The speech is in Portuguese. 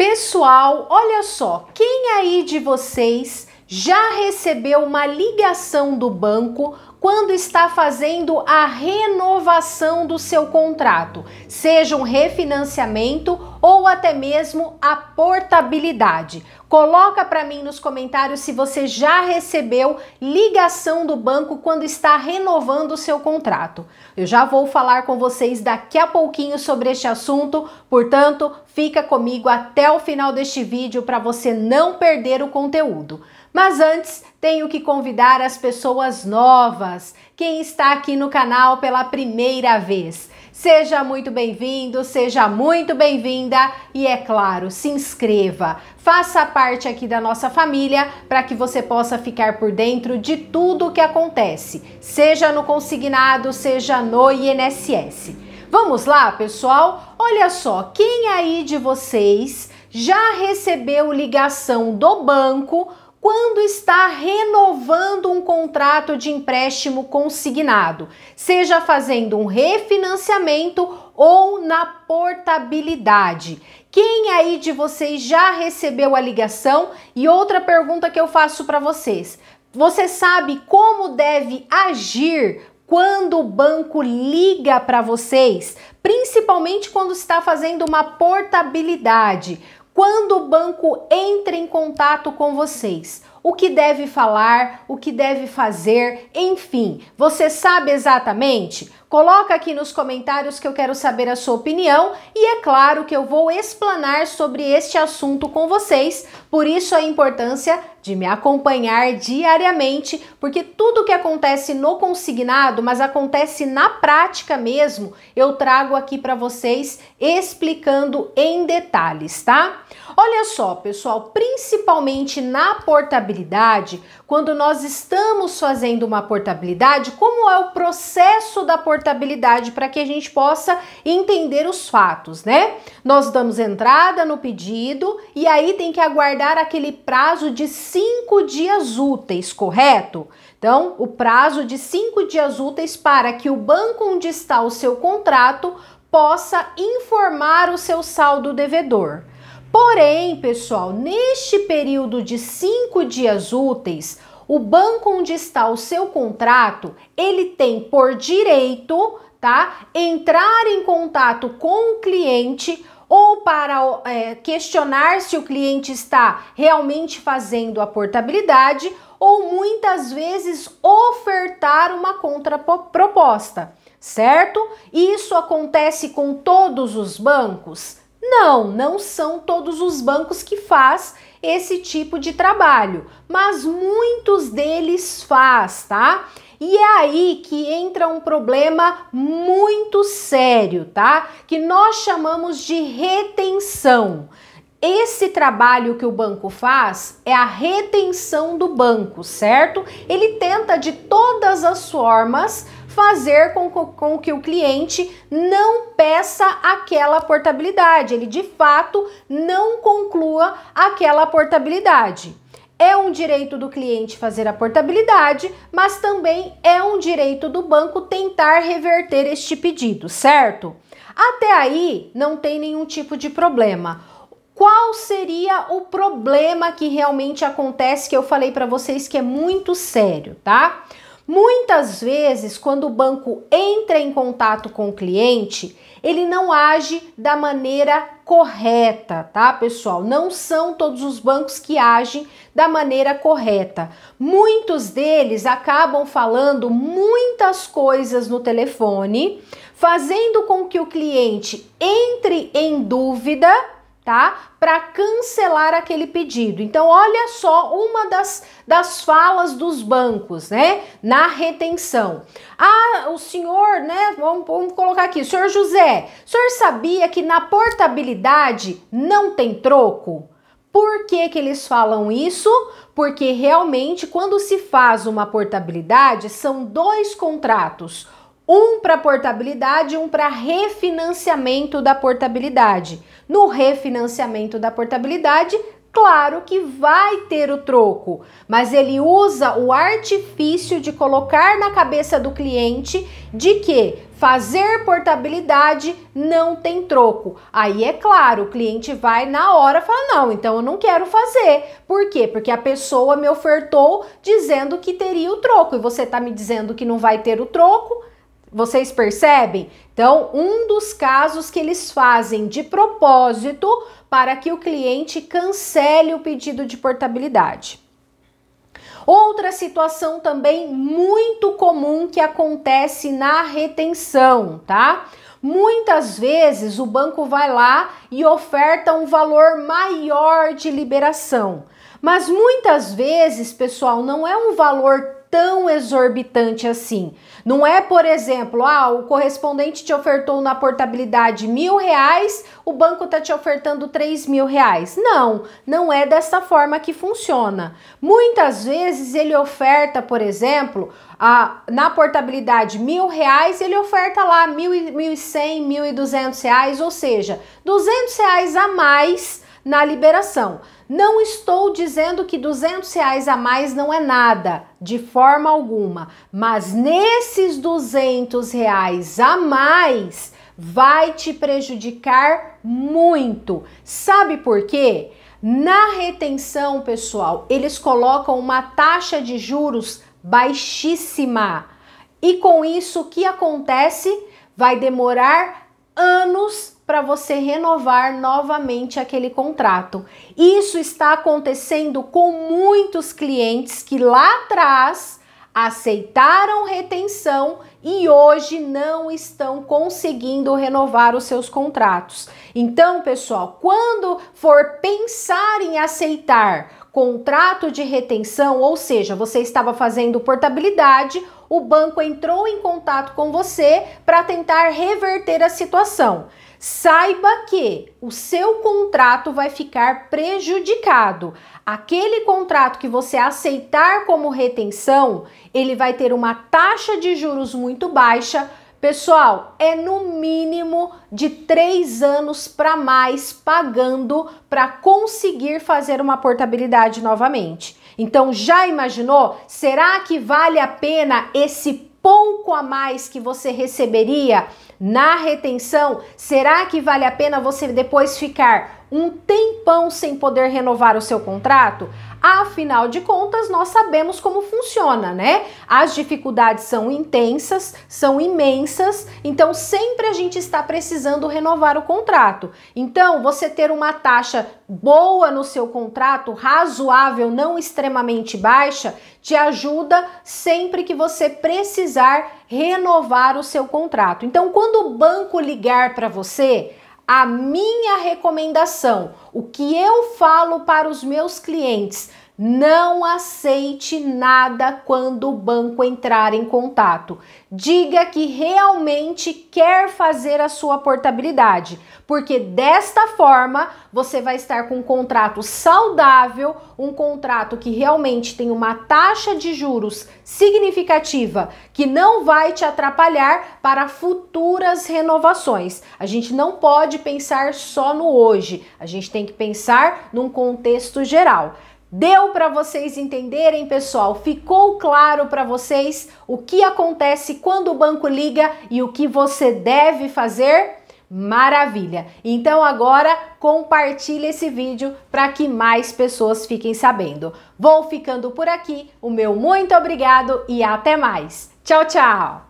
Pessoal, olha só, quem aí de vocês já recebeu uma ligação do banco quando está fazendo a renovação do seu contrato, seja um refinanciamento ou até mesmo a portabilidade. Coloca para mim nos comentários se você já recebeu ligação do banco quando está renovando o seu contrato. Eu já vou falar com vocês daqui a pouquinho sobre este assunto, portanto, Fica comigo até o final deste vídeo para você não perder o conteúdo. Mas antes, tenho que convidar as pessoas novas, quem está aqui no canal pela primeira vez. Seja muito bem-vindo, seja muito bem-vinda e é claro, se inscreva. Faça parte aqui da nossa família para que você possa ficar por dentro de tudo o que acontece, seja no consignado, seja no INSS. Vamos lá, pessoal? Olha só, quem aí de vocês já recebeu ligação do banco quando está renovando um contrato de empréstimo consignado, seja fazendo um refinanciamento ou na portabilidade. Quem aí de vocês já recebeu a ligação? E outra pergunta que eu faço para vocês: você sabe como deve agir quando o banco liga para vocês, principalmente quando está fazendo uma portabilidade, quando o banco entra em contato com vocês. O que deve falar, o que deve fazer, enfim, você sabe exatamente? Coloca aqui nos comentários que eu quero saber a sua opinião e é claro que eu vou explanar sobre este assunto com vocês, por isso a importância de me acompanhar diariamente, porque tudo que acontece no consignado, mas acontece na prática mesmo, eu trago aqui para vocês explicando em detalhes, tá? Olha só, pessoal, principalmente na portabilidade, quando nós estamos fazendo uma portabilidade, como é o processo da portabilidade portabilidade para que a gente possa entender os fatos, né? Nós damos entrada no pedido e aí tem que aguardar aquele prazo de cinco dias úteis, correto? Então, o prazo de cinco dias úteis para que o banco onde está o seu contrato possa informar o seu saldo devedor. Porém, pessoal, neste período de cinco dias úteis, o banco onde está o seu contrato, ele tem por direito, tá, entrar em contato com o cliente ou para é, questionar se o cliente está realmente fazendo a portabilidade ou muitas vezes ofertar uma contraproposta, certo? Isso acontece com todos os bancos? Não, não são todos os bancos que faz esse tipo de trabalho, mas muitos deles faz, tá? E é aí que entra um problema muito sério, tá? Que nós chamamos de retenção. Esse trabalho que o banco faz é a retenção do banco, certo? Ele tenta de todas as formas fazer com, com que o cliente não peça aquela portabilidade, ele de fato não conclua aquela portabilidade. É um direito do cliente fazer a portabilidade, mas também é um direito do banco tentar reverter este pedido, certo? Até aí não tem nenhum tipo de problema. Qual seria o problema que realmente acontece que eu falei para vocês que é muito sério, tá? Muitas vezes, quando o banco entra em contato com o cliente, ele não age da maneira correta, tá, pessoal? Não são todos os bancos que agem da maneira correta. Muitos deles acabam falando muitas coisas no telefone, fazendo com que o cliente entre em dúvida tá? Para cancelar aquele pedido. Então, olha só uma das, das falas dos bancos, né? Na retenção. Ah, o senhor, né? Vamos, vamos colocar aqui, senhor José, o senhor sabia que na portabilidade não tem troco? Por que, que eles falam isso? Porque realmente, quando se faz uma portabilidade, são dois contratos um para portabilidade, um para refinanciamento da portabilidade. No refinanciamento da portabilidade, claro que vai ter o troco, mas ele usa o artifício de colocar na cabeça do cliente de que fazer portabilidade não tem troco. Aí é claro, o cliente vai na hora falar não, então eu não quero fazer. Por quê? Porque a pessoa me ofertou dizendo que teria o troco e você está me dizendo que não vai ter o troco vocês percebem? Então, um dos casos que eles fazem de propósito para que o cliente cancele o pedido de portabilidade. Outra situação também muito comum que acontece na retenção, tá? Muitas vezes o banco vai lá e oferta um valor maior de liberação. Mas muitas vezes, pessoal, não é um valor tão exorbitante assim. Não é, por exemplo, ah, o correspondente te ofertou na portabilidade mil reais, o banco está te ofertando três mil reais. Não, não é dessa forma que funciona. Muitas vezes ele oferta, por exemplo, a, na portabilidade mil reais, ele oferta lá mil e mil e cem, mil e duzentos reais, ou seja, duzentos reais a mais na liberação. Não estou dizendo que 200 reais a mais não é nada, de forma alguma, mas nesses 200 reais a mais vai te prejudicar muito. Sabe por quê? Na retenção, pessoal, eles colocam uma taxa de juros baixíssima. E com isso, o que acontece? Vai demorar anos para você renovar novamente aquele contrato. Isso está acontecendo com muitos clientes que lá atrás aceitaram retenção e hoje não estão conseguindo renovar os seus contratos. Então, pessoal, quando for pensar em aceitar contrato de retenção, ou seja, você estava fazendo portabilidade, o banco entrou em contato com você para tentar reverter a situação. Saiba que o seu contrato vai ficar prejudicado. Aquele contrato que você aceitar como retenção, ele vai ter uma taxa de juros muito baixa, Pessoal, é no mínimo de três anos para mais pagando para conseguir fazer uma portabilidade novamente. Então, já imaginou? Será que vale a pena esse pouco a mais que você receberia na retenção? Será que vale a pena você depois ficar um tempão sem poder renovar o seu contrato? Afinal de contas, nós sabemos como funciona, né? As dificuldades são intensas, são imensas, então sempre a gente está precisando renovar o contrato. Então, você ter uma taxa boa no seu contrato, razoável, não extremamente baixa, te ajuda sempre que você precisar renovar o seu contrato. Então, quando o banco ligar para você, a minha recomendação, o que eu falo para os meus clientes não aceite nada quando o banco entrar em contato. Diga que realmente quer fazer a sua portabilidade, porque desta forma você vai estar com um contrato saudável, um contrato que realmente tem uma taxa de juros significativa, que não vai te atrapalhar para futuras renovações. A gente não pode pensar só no hoje, a gente tem que pensar num contexto geral. Deu para vocês entenderem, pessoal? Ficou claro para vocês o que acontece quando o banco liga e o que você deve fazer? Maravilha! Então agora compartilhe esse vídeo para que mais pessoas fiquem sabendo. Vou ficando por aqui. O meu muito obrigado e até mais. Tchau, tchau!